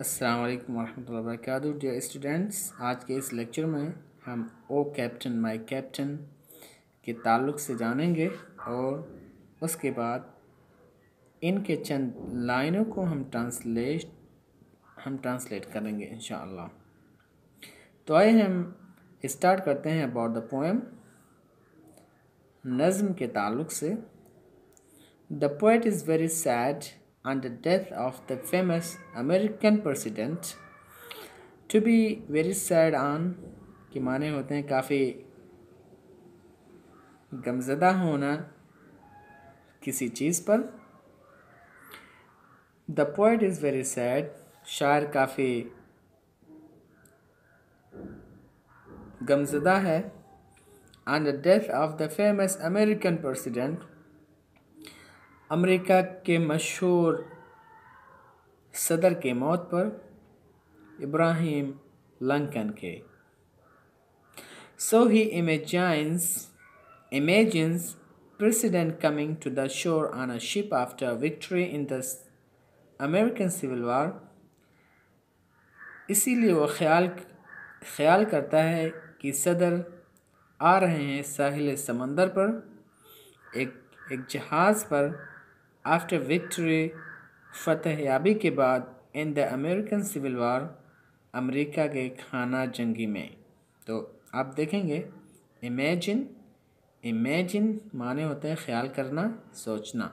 अस्सलाम वालेकुम वरहमतुल्लाहि वबरकत डियर स्टूडेंट्स आज के इस लेक्चर में हम ओ कैप्टन माय कैप्टन के ताल्लुक से जानेंगे और उसके बाद इनके चंद लाइनों को हम ट्रांसलेट हम ट्रांसलेट करेंगे इन तो आइए हम स्टार्ट करते हैं अबाउट द पोएम नज़म के ताल्लुक से the poet is very sad on the death of the famous American president. To be very sad on के माने होते हैं काफ़ी गमजदा होना किसी चीज़ पर the poet is very sad शायर काफ़ी गमजदा है on the death of the famous American president America के मशहूर सदर के मौत पर इब्राहिम लंकन के so he imagines imagines president coming to the shore on a ship after victory in the American civil war इसीलिए वो ख्याल ख्याल करता है कि सदर आ रहे हैं साहिल समंदर पर एक एक जहाज़ पर आफ्टर विक्ट्री फतहयाबी के बाद in the American civil war America के खाना जंगी में तो आप देखेंगे इमेजिन इमेजिन माने होते हैं ख्याल करना सोचना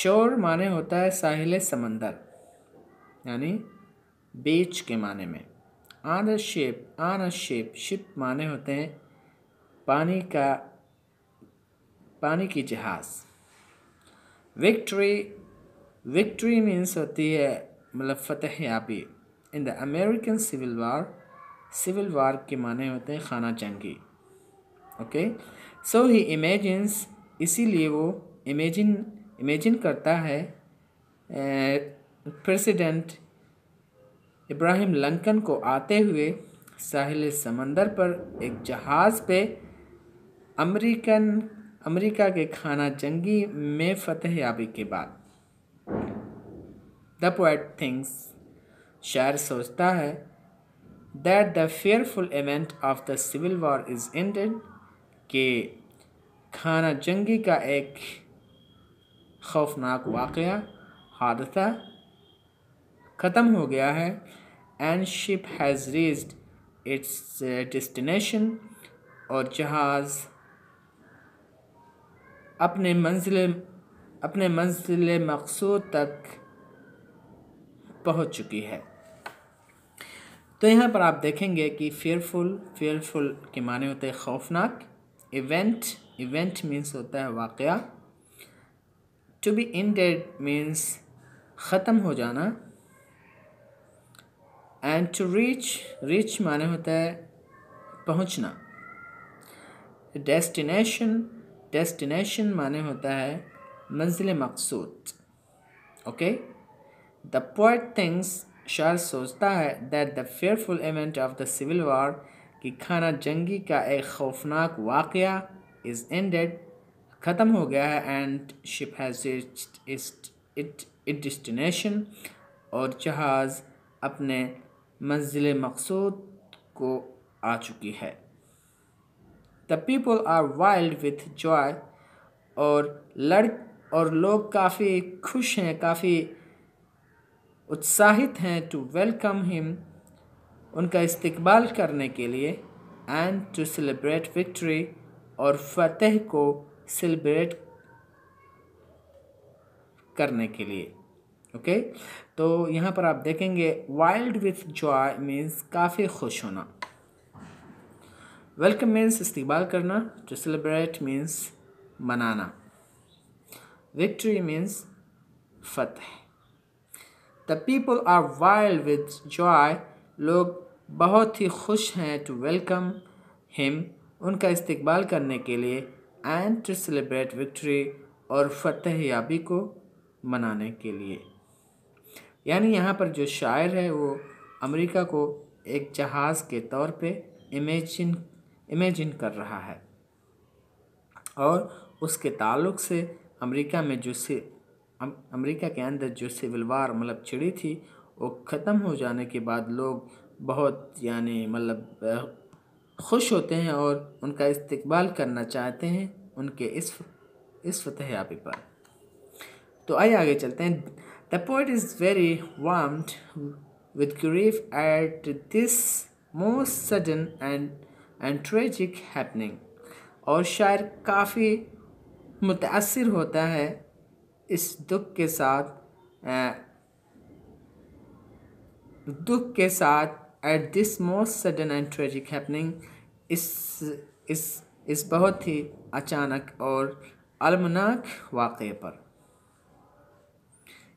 शोर माने होता है साहिल समंदर यानी बीच के माने में आन शेप आन शेप शिप माने होते हैं पानी का पानी की जहाज विक्ट्री विक्ट्री मीन्स होती है मतलब फतेह याबी in the American civil war civil war के माने होते हैं खाना जंगी ओके सो ही इमेजिन्स इसीलिए वो इमेजिन इमेजिन करता है प्रेसिडेंट इब्राहिम लंकन को आते हुए साहिल समंदर पर एक जहाज़ पे अमेरिकन अमेरिका के खाना जंगी में फ़तेह याबी के बाद द पोइट थिंग्स शायर सोचता है that the fearful event of the civil war is ended के खाना जंगी का एक खौफनाक वाक़ हादसा ख़त्म हो गया है and ship has reached its destination और जहाज़ अपने मंजिल अपने मंजिल मकसूद तक पहुंच चुकी है तो यहाँ पर आप देखेंगे कि फेयरफुल फेयरफुल के माने होते हैं खौफनाक इवेंट इवेंट मीन्स होता है वाक़ to be ended means ख़त्म हो जाना एंड टू रीच रीच माने होता है पहुँचना डेस्टिनेशन डेस्टिनेशन माने होता है मंजिल मकसूद ओके द पोइट थिंग्स शायद सोचता है that the fearful event of the civil war कि खाना जंगी का एक खौफनाक वाक़ इज़ एंडेड ख़त्म हो गया है and ship has it it destination और जहाज़ अपने मंजिल मकसूद को आ चुकी है the people are wild with joy और लड़ और लोग काफ़ी खुश हैं काफ़ी उत्साहित हैं टू वेलकम हिम उनका इस्तकबाल करने के लिए एंड टू सेलिब्रेट विक्ट्री और फतेह को सेलिब्रेट करने के लिए ओके okay? तो यहाँ पर आप देखेंगे वाइल्ड विथ जॉय मीन्स काफ़ी खुश होना वेलकम मीन्स इस्तेबाल करना टू सेलिब्रेट मीन्स मनाना विक्ट्री मीन्स फतह the people are wild with joy लोग बहुत ही खुश हैं टू वेलकम हिम उनका इस्तेबाल करने के लिए एंड टू सेलिब्रेट विक्ट्री और फतेह याबी को मनाने के लिए यानी यहाँ पर जो शायर है वो अमेरिका को एक जहाज़ के तौर पे इमेजिन इमेजिन कर रहा है और उसके ताल्लुक से अमेरिका में जो से अमेरिका के अंदर जो सिविल वार मतलब चिड़ी थी वो ख़त्म हो जाने के बाद लोग बहुत यानी मतलब खुश होते हैं और उनका इस्तबाल करना चाहते हैं उनके इस इस फतह याबी पर तो आइए आगे चलते हैं the poet is very warm with grief at this most sudden and and tragic happening और शायर काफ़ी मुतासर होता है इस दुख के साथ दुख के साथ at this most sudden and tragic happening इस इस इस बहुत ही अचानक और अलमनाक वाक़े पर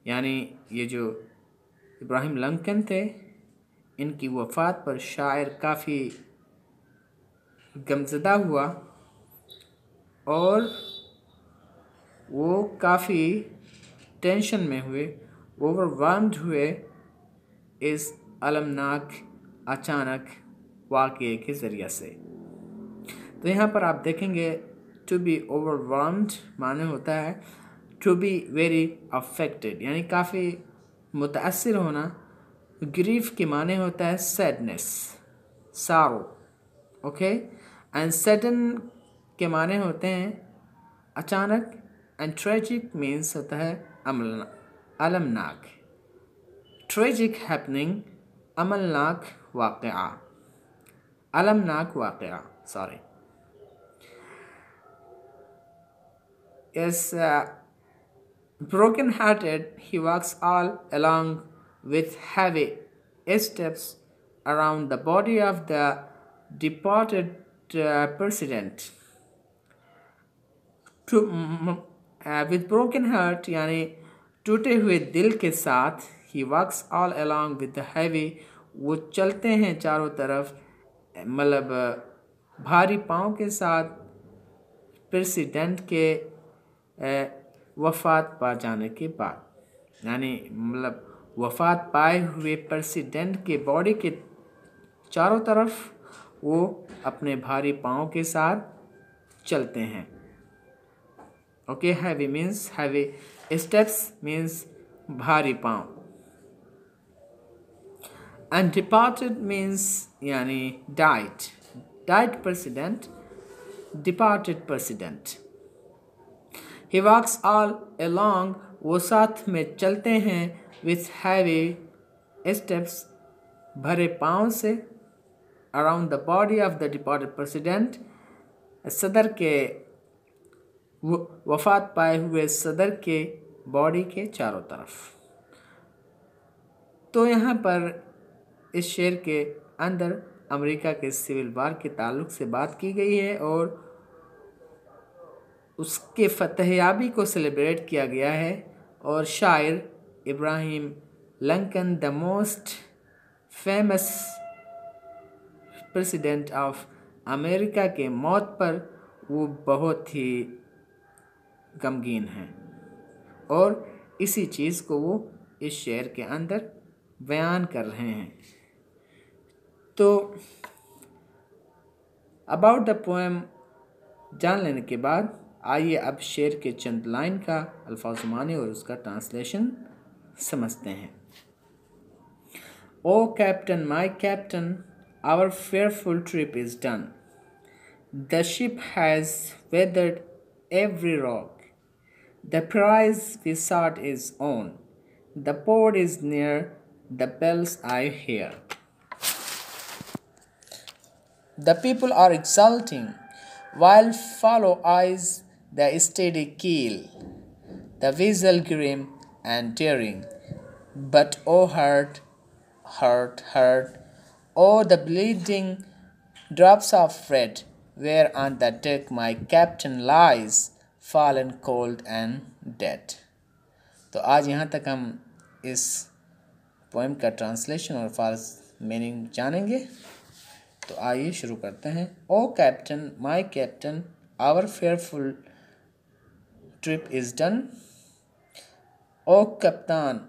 यानी ये जो इब्राहिम लंकन थे इनकी वफ़ात पर शायर काफ़ी गमजदा हुआ और वो काफ़ी टेंशन में हुए ओवरवार्म्ड हुए इस अलमनाक अचानक वाक़े के ज़रिए से तो यहाँ पर आप देखेंगे टू बी ओवरवार्म्ड माने होता है टू बी वेरी अफेक्टेड यानी काफ़ी मुतासर होना ग्रीफ के माने होता है सैडनेस सारो ओके okay? एंड अनसर्टन के माने होते हैं अचानक एंड ट्रेजिक मीन्स होता है अमलना अलमनाक ट्रेजिक हैपनिंग अमलनाक वाक़ अलमनाक वाक़ सॉरी इस broken hearted he walks all along with heavy steps around the body of the departed Uh, president to uh, with broken heart यानी टूटे हुए दिल के साथ ही walks all along with the वो चलते हैं चारों तरफ मतलब uh, भारी पाँव के साथ प्रेसिडेंट के वफात पा जाने के बाद यानी मतलब वफात पाए हुए प्रेसिडेंट के बॉडी के चारों तरफ वो अपने भारी पाँव के साथ चलते हैं okay heavy means heavy steps means भारी पाँव एंड डिपार्टेड मीन्स यानी डाइट डाइट president departed president he walks all along वो साथ में चलते हैं विथ हैवी स्टेप्स भरे पाँव से around the body of the departed president सदर के वफात पाए हुए सदर के बॉडी के चारों तरफ तो यहाँ पर इस शेर के अंदर अमेरिका के सिविल वार के ताल्लुक से बात की गई है और उसके फतहयाबी को सेलिब्रेट किया गया है और शायर Abraham Lincoln the most famous president of America के मौत पर वो बहुत ही गमगीन हैं और इसी चीज़ को वो इस शेर के अंदर बयान कर रहे हैं तो अबाउट द पोएम जान लेने के बाद आइए अब शेर के चंद लाइन का अल्फाज माने और उसका ट्रांसलेशन समझते हैं O captain my captain our fearful trip is done. The ship has weathered every rock. The prize we sought is on. The port is near. The bells I hear. The people are exulting, while follow eyes the steady keel, the vessel grim and daring. But oh heart, heart, heart, Oh, the bleeding drops of red, where on the deck my captain lies, fallen cold and dead. तो आज यहाँ तक हम इस poem का translation और false meaning जानेंगे तो आइए शुरू करते हैं O captain my captain our fearful trip is done ओ कप्तान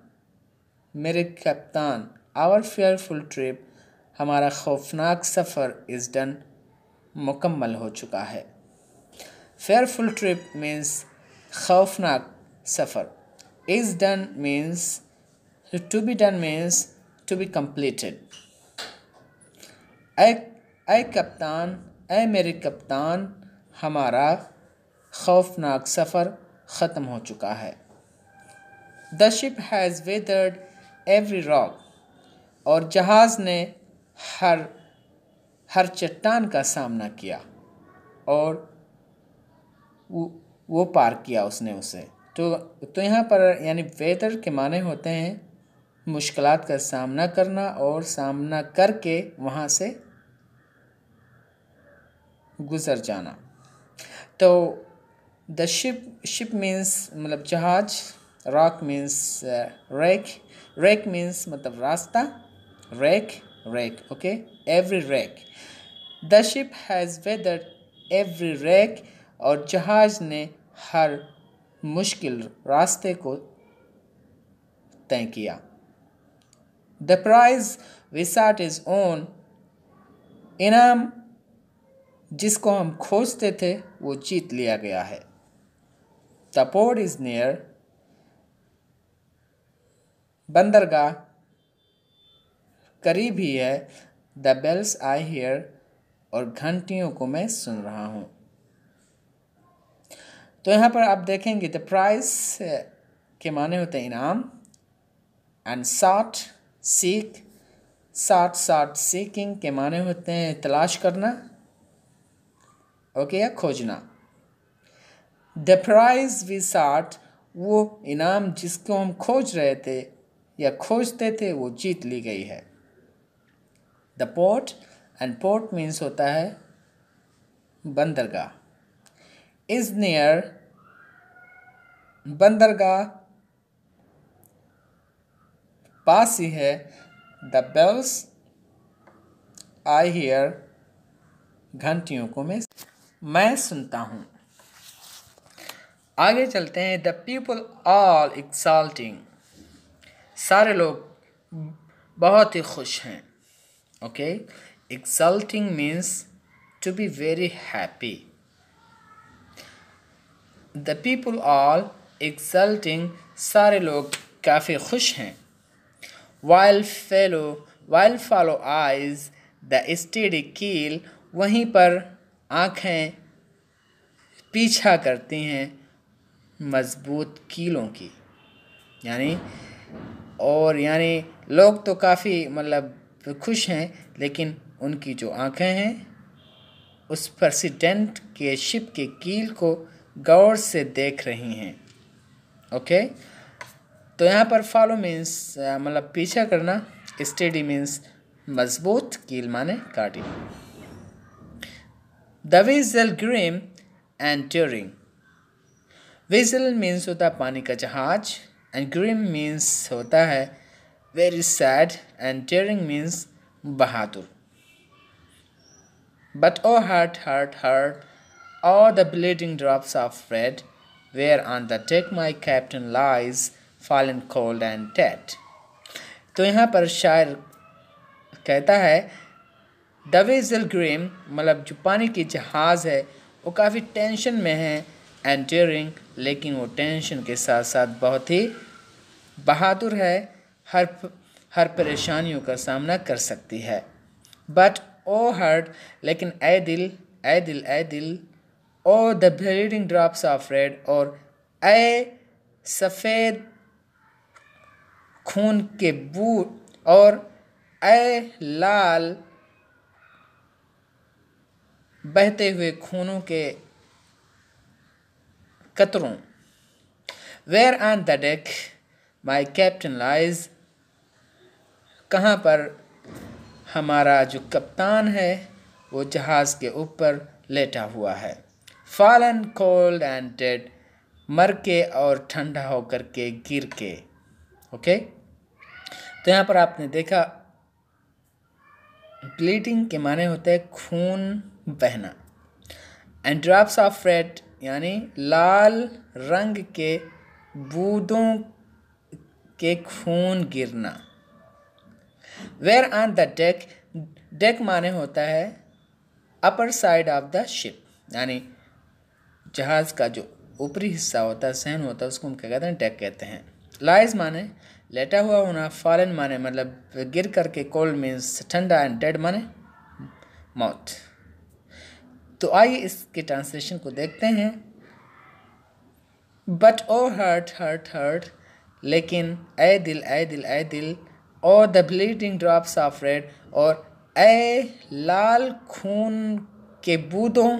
मेरे कप्तान आवर फेयरफुल ट्रिप हमारा खौफनाक सफ़र इज़ डन मुकम्मल हो चुका है फेयरफुल ट्रिप मीन्स खौफनाक सफ़र is done means to be done means to be completed ए कप्तान ए मेरे कप्तान हमारा खौफनाक सफ़र ख़त्म हो चुका है the ship has weathered every rock और जहाज़ ने हर हर चट्टान का सामना किया और वो वो पार किया उसने उसे तो तो यहाँ पर यानी वेदर के माने होते हैं मुश्किल का सामना करना और सामना करके वहाँ से गुज़र जाना तो द शिप शिप मीन्स मतलब जहाज rock means wreck wreck means मतलब रास्ता wreck wreck okay every wreck the ship has weathered every wreck और जहाज ने हर मुश्किल रास्ते को तय किया the prize we sought is won इनाम जिसको हम खोजते थे वो जीत लिया गया है द पोर्ट इज नियर बंदरगाह करीब ही है द बेल्स आई हेयर और घंटियों को मैं सुन रहा हूँ तो यहाँ पर आप देखेंगे द प्राइस के माने होते हैं इनाम एंड साठ सीख साठ साठ सीकिंग के माने होते हैं तलाश करना ओके या खोजना द प्राइज वी साठ वो इनाम जिसको हम खोज रहे थे या खोजते थे वो जीत ली गई है the port and port means होता है बंदरगाह इज नियर बंदरगाह पास ही है द बेल्स आई हियर घंटियों को मैं मैं सुनता हूँ आगे चलते हैं द पीपल ऑल एक्साल्टिंग सारे लोग बहुत ही खुश हैं okay exulting means to be very happy the people all exulting sare log kafi khush hain while fellow while follow eyes the steady keel वहीं par aankhein पीछा karti hain mazboot keelon ki yani और यानी लोग तो काफ़ी मतलब तो खुश हैं लेकिन उनकी जो आंखें हैं उस प्रेसिडेंट के शिप के कील को गौर से देख रही हैं ओके तो यहाँ पर फॉलो मीन्स मतलब पीछा करना स्टडी मीन्स मजबूत कील माने काटी the vessel grim and daring vessel means होता पानी का जहाज एंड ग्रीम मीन्स होता है very sad and tearing means Bahadur. But oh heart, heart, heart, all the bleeding drops of red, where on the deck my captain lies, fallen cold and dead. तो यहाँ पर शायर कहता है the Dave जिलग्रीम मतलब जो पानी की जहाज़ है वो काफ़ी टेंशन में है एंटरिंग लेकिन वो टेंशन के साथ साथ बहुत ही बहादुर है हर हर परेशानियों का सामना कर सकती है बट ओ हर्ट लेकिन ए दिल ए दिल ए दिल O the bleeding drops of red और ए सफ़ेद खून के बू और ए लाल बहते हुए खूनों के कतरों where on the deck my captain lies कहाँ पर हमारा जो कप्तान है वो जहाज़ के ऊपर लेटा हुआ है फालन कोल्ड एंड डेड मर के और ठंडा होकर के गिर के ओके तो यहाँ पर आपने देखा ब्लीडिंग के माने होते हैं खून बहना एंड ड्रॉप्स ऑफ रेड यानी लाल रंग के बूंदों के खून गिरना where on the deck deck माने होता है upper side of the ship यानी जहाज़ का जो ऊपरी हिस्सा होता है सहन होता है उसको हम क्या कहते हैं डेक कहते हैं लाइज माने लेटा हुआ होना फॉरन माने मतलब गिर करके कोल्ड मीन्स ठंडा एंड डेड माने मौत तो आइए इसके ट्रांसलेशन को देखते हैं but O heart heart heart लेकिन ए दिल ए दिल ए दिल और the bleeding drops of red और ए लाल खून के बूदों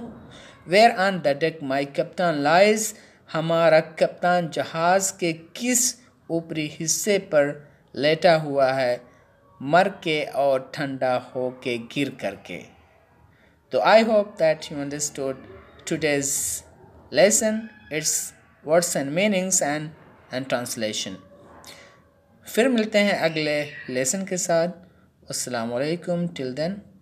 where on the deck my कप्तान लाइज हमारा कप्तान जहाज के किस ऊपरी हिस्से पर लेटा हुआ है मर के और ठंडा हो के गिर करके तो I hope that you understood today's lesson its words and meanings and and translation फिर मिलते हैं अगले लेसन के साथ असलकुम टिल देन